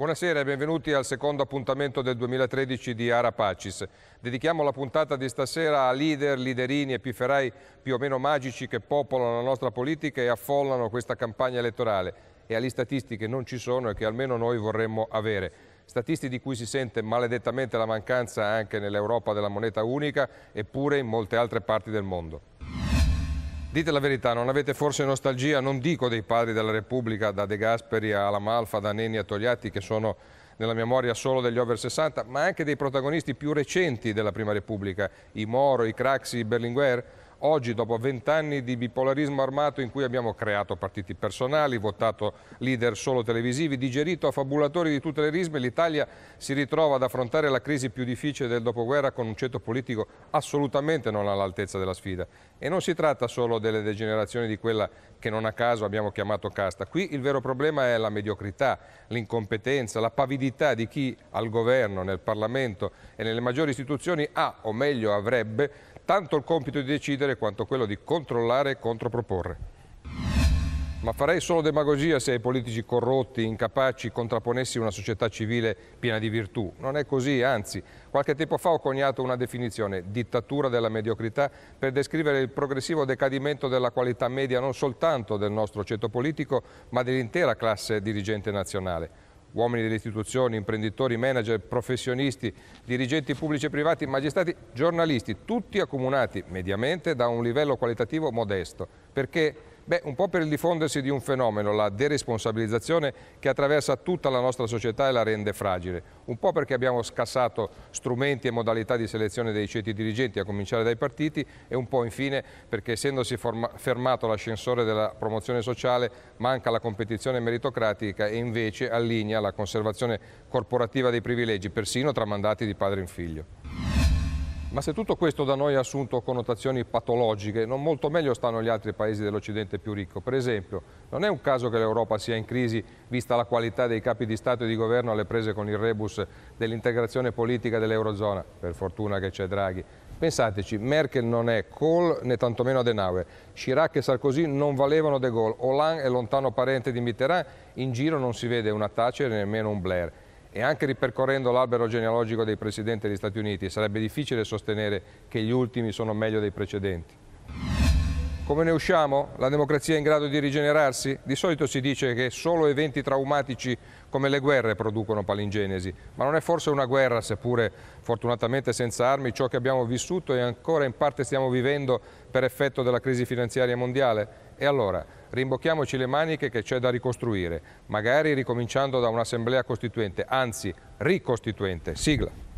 Buonasera e benvenuti al secondo appuntamento del 2013 di Ara Pacis. Dedichiamo la puntata di stasera a leader, liderini e pifferai più o meno magici che popolano la nostra politica e affollano questa campagna elettorale e agli statisti che non ci sono e che almeno noi vorremmo avere. Statisti di cui si sente maledettamente la mancanza anche nell'Europa della moneta unica eppure in molte altre parti del mondo. Dite la verità, non avete forse nostalgia, non dico dei padri della Repubblica, da De Gasperi alla Malfa, da Neni a Togliatti, che sono nella memoria solo degli over 60, ma anche dei protagonisti più recenti della Prima Repubblica, i Moro, i Craxi, i Berlinguer? Oggi, dopo vent'anni di bipolarismo armato in cui abbiamo creato partiti personali, votato leader solo televisivi, digerito affabulatori di tutte le risme, l'Italia si ritrova ad affrontare la crisi più difficile del dopoguerra con un ceto politico assolutamente non all'altezza della sfida. E non si tratta solo delle degenerazioni di quella che non a caso abbiamo chiamato casta. Qui il vero problema è la mediocrità, l'incompetenza, la pavidità di chi al governo, nel Parlamento e nelle maggiori istituzioni ha, o meglio avrebbe, tanto il compito di decidere quanto quello di controllare e controproporre. Ma farei solo demagogia se ai politici corrotti, incapaci, contrapponessi una società civile piena di virtù. Non è così, anzi, qualche tempo fa ho coniato una definizione, dittatura della mediocrità, per descrivere il progressivo decadimento della qualità media non soltanto del nostro ceto politico, ma dell'intera classe dirigente nazionale uomini delle istituzioni, imprenditori, manager, professionisti, dirigenti pubblici e privati, magistrati, giornalisti, tutti accomunati mediamente da un livello qualitativo modesto, perché Beh, un po' per il diffondersi di un fenomeno, la deresponsabilizzazione che attraversa tutta la nostra società e la rende fragile, un po' perché abbiamo scassato strumenti e modalità di selezione dei ceti dirigenti, a cominciare dai partiti, e un po' infine perché essendosi fermato l'ascensore della promozione sociale manca la competizione meritocratica e invece allinea la conservazione corporativa dei privilegi, persino tra mandati di padre in figlio. Ma se tutto questo da noi ha assunto connotazioni patologiche, non molto meglio stanno gli altri paesi dell'Occidente più ricco. Per esempio, non è un caso che l'Europa sia in crisi, vista la qualità dei capi di Stato e di Governo alle prese con il rebus dell'integrazione politica dell'Eurozona. Per fortuna che c'è Draghi. Pensateci, Merkel non è Kohl né tantomeno Adenauer. Chirac e Sarkozy non valevano De Gaulle. Hollande è lontano parente di Mitterrand. In giro non si vede una Thatcher e nemmeno un Blair. E anche ripercorrendo l'albero genealogico dei presidenti degli Stati Uniti sarebbe difficile sostenere che gli ultimi sono meglio dei precedenti. Come ne usciamo? La democrazia è in grado di rigenerarsi? Di solito si dice che solo eventi traumatici come le guerre producono palingenesi, ma non è forse una guerra, seppure fortunatamente senza armi, ciò che abbiamo vissuto e ancora in parte stiamo vivendo per effetto della crisi finanziaria mondiale? E allora? rimbocchiamoci le maniche che c'è da ricostruire, magari ricominciando da un'assemblea costituente, anzi ricostituente. Sigla.